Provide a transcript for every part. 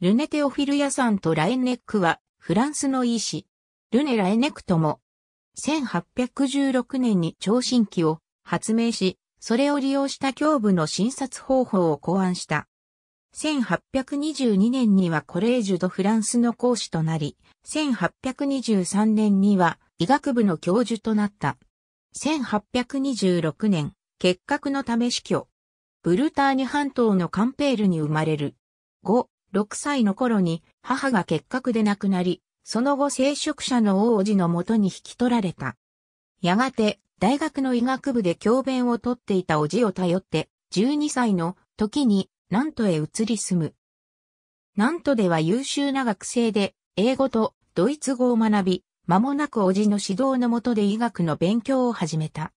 ルネテオフィルヤさんとラエネックは、フランスの医師、ルネ・ラエネクとも、1816年に聴診器を発明し、それを利用した胸部の診察方法を考案した。1822年にはコレージュ・ド・フランスの講師となり、1823年には医学部の教授となった。1826年、結核のため死去。ブルターニ半島のカンペールに生まれる。5、6歳の頃に母が結核で亡くなり、その後聖職者の王子のもとに引き取られた。やがて、大学の医学部で教鞭をとっていたおじを頼って、12歳の時に南都へ移り住む。南都では優秀な学生で、英語とドイツ語を学び、間もなくおじの指導のもとで医学の勉強を始めた。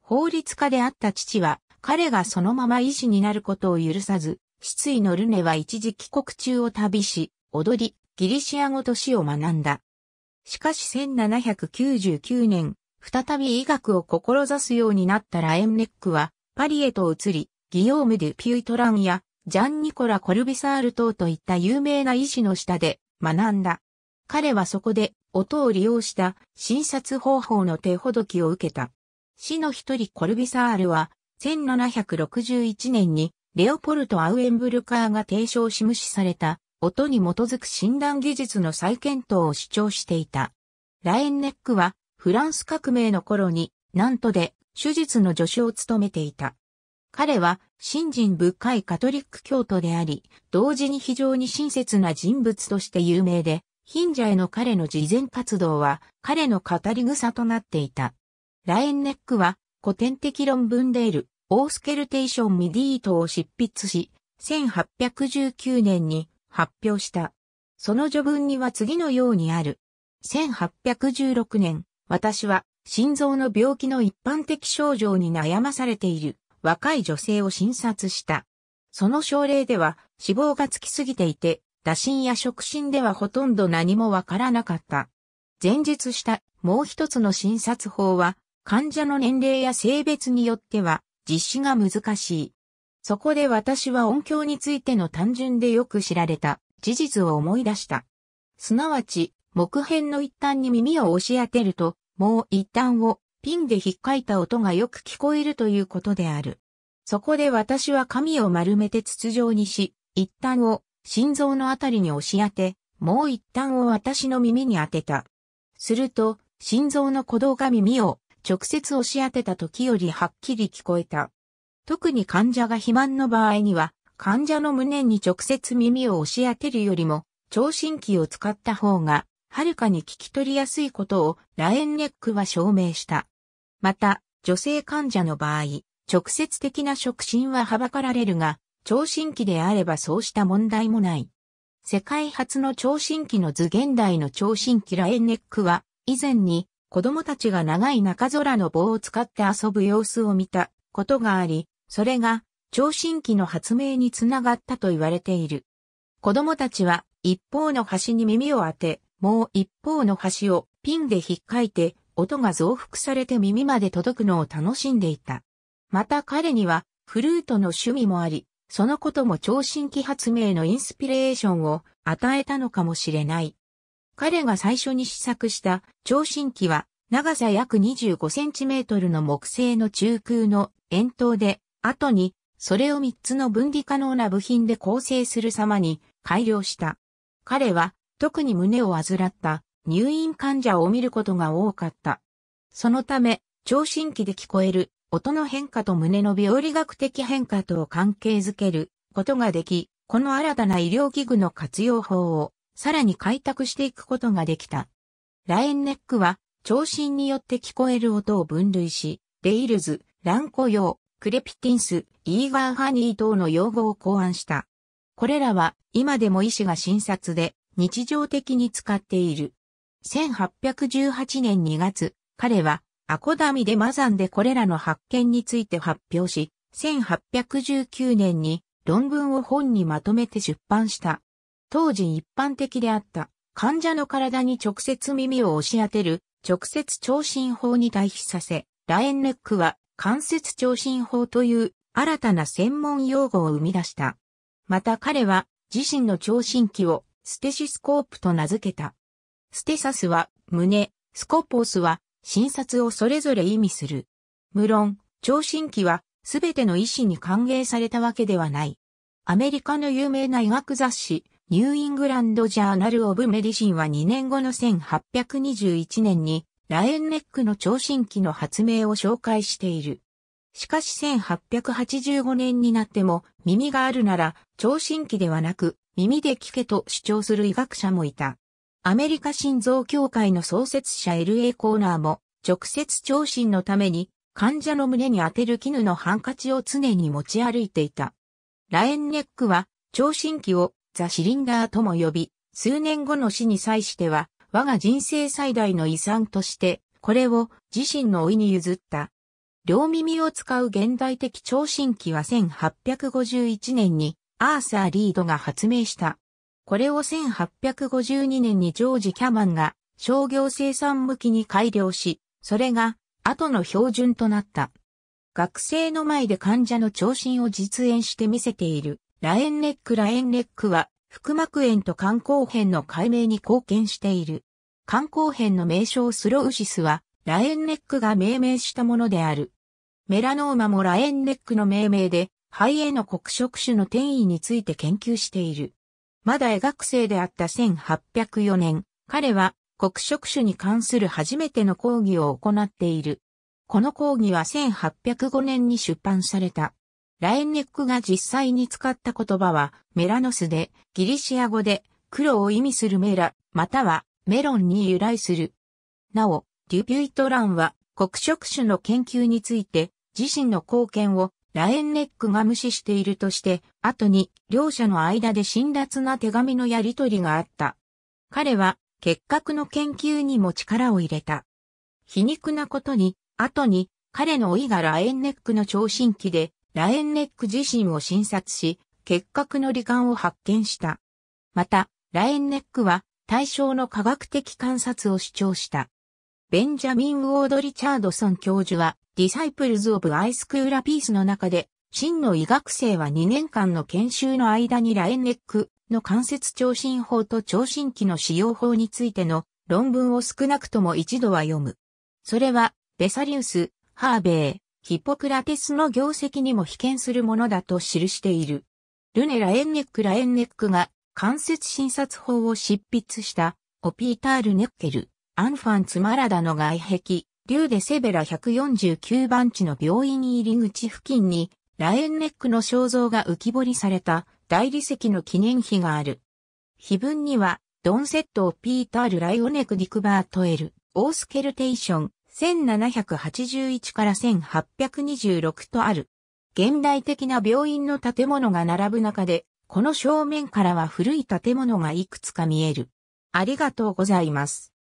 法律家であった父は、彼がそのまま医師になることを許さず、失意のルネは一時帰国中を旅し、踊り、ギリシア語と詩を学んだ。しかし1799年、再び医学を志すようになったラエンネックは、パリへと移り、ギヨーム・デュ・ピュイトランや、ジャン・ニコラ・コルビサール等といった有名な医師の下で学んだ。彼はそこで音を利用した診察方法の手ほどきを受けた。死の一人コルビサールは1761年にレオポルト・アウエンブルカーが提唱し無視された、音に基づく診断技術の再検討を主張していた。ラエンネックは、フランス革命の頃に、なんとで手術の助手を務めていた。彼は、信心深いカトリック教徒であり、同時に非常に親切な人物として有名で、貧者への彼の慈善活動は、彼の語り草となっていた。ラエンネックは、古典的論文でいる、オースケルテーションミディートを執筆し、1819年に発表した。その序文には次のようにある。1816年、私は心臓の病気の一般的症状に悩まされている若い女性を診察した。その症例では脂肪がつきすぎていて、打診や触診ではほとんど何もわからなかった。前述したもう一つの診察法は患者の年齢や性別によっては実施が難しい。そこで私は音響についての単純でよく知られた事実を思い出した。すなわち、木片の一端に耳を押し当てると、もう一端をピンで引っかいた音がよく聞こえるということである。そこで私は紙を丸めて筒状にし、一端を心臓のあたりに押し当て、もう一端を私の耳に当てた。すると、心臓の鼓動が耳を直接押し当てた時よりはっきり聞こえた。特に患者が肥満の場合には、患者の胸に直接耳を押し当てるよりも、聴診器を使った方が、はるかに聞き取りやすいことをラエンネックは証明した。また、女性患者の場合、直接的な触診ははばかられるが、聴診器であればそうした問題もない。世界初の聴診器の図現代の聴診器ラエンネックは、以前に子供たちが長い中空の棒を使って遊ぶ様子を見たことがあり、それが聴診器の発明につながったと言われている。子供たちは一方の端に耳を当て、もう一方の端をピンで引っかいて、音が増幅されて耳まで届くのを楽しんでいた。また彼にはフルートの趣味もあり、そのことも聴診器発明のインスピレーションを与えたのかもしれない。彼が最初に試作した超新機は長さ約25センチメートルの木製の中空の円筒で、後にそれを3つの分離可能な部品で構成する様に改良した。彼は特に胸を患った入院患者を見ることが多かった。そのため、聴診器で聞こえる音の変化と胸の病理学的変化とを関係づけることができ、この新たな医療器具の活用法をさらに開拓していくことができた。ラエンネックは、聴診によって聞こえる音を分類し、レイルズ、ランコ用、クレピティンス、イーガーハニー等の用語を考案した。これらは今でも医師が診察で日常的に使っている。1818年2月、彼はアコダミでマザンでこれらの発見について発表し、1819年に論文を本にまとめて出版した。当時一般的であった患者の体に直接耳を押し当てる直接聴診法に対比させ、ラエンネックは関節聴診法という新たな専門用語を生み出した。また彼は自身の聴診器をステシスコープと名付けた。ステサスは胸、スコポースは診察をそれぞれ意味する。無論、聴診器はすべての医師に歓迎されたわけではない。アメリカの有名な医学雑誌、ニューイングランドジャーナル・オブ・メディシンは2年後の1821年にラエンネックの聴診器の発明を紹介している。しかし1885年になっても耳があるなら聴診器ではなく耳で聞けと主張する医学者もいた。アメリカ心臓協会の創設者 LA コーナーも直接聴診のために患者の胸に当てる絹のハンカチを常に持ち歩いていた。ラエンネックは聴診器をザ・シリンダーとも呼び、数年後の死に際しては、我が人生最大の遺産として、これを自身の老いに譲った。両耳を使う現代的聴診器は1851年にアーサー・リードが発明した。これを1852年にジョージ・キャマンが商業生産向きに改良し、それが後の標準となった。学生の前で患者の聴診を実演して見せているラエンネックラエンネックは、腹膜炎と肝硬変の解明に貢献している。肝硬変の名称スロウシスは、ラエンネックが命名したものである。メラノーマもラエンネックの命名で、肺への黒色種の転移について研究している。まだ医学生であった1804年、彼は黒色種に関する初めての講義を行っている。この講義は1805年に出版された。ラエンネックが実際に使った言葉は、メラノスで、ギリシア語で、黒を意味するメラ、または、メロンに由来する。なお、デュピュイトランは、黒色種の研究について、自身の貢献を、ラエンネックが無視しているとして、後に、両者の間で辛辣な手紙のやりとりがあった。彼は、結核の研究にも力を入れた。皮肉なことに、後に、彼の老いがラエンネックの聴診器で、ラエンネック自身を診察し、結核の罹患を発見した。また、ラエンネックは対象の科学的観察を主張した。ベンジャミン・ウォード・リチャードソン教授は、ディサイプルズ・オブ・アイスクーラ・ピースの中で、真の医学生は2年間の研修の間にラエンネックの関節聴診法と聴診器の使用法についての論文を少なくとも一度は読む。それは、ベサリウス、ハーベイ、ヒポクラテスの業績にも被験するものだと記している。ルネ・ラエンネック・ラエンネックが関節診察法を執筆したオピータール・ネッケル、アンファン・ツマラダの外壁、リューデ・セベラ149番地の病院入り口付近にラエンネックの肖像が浮き彫りされた大理石の記念碑がある。碑文にはドンセット・オピータール・ライオネク・ディクバートエル、オースケルテーション、1781から1826とある。現代的な病院の建物が並ぶ中で、この正面からは古い建物がいくつか見える。ありがとうございます。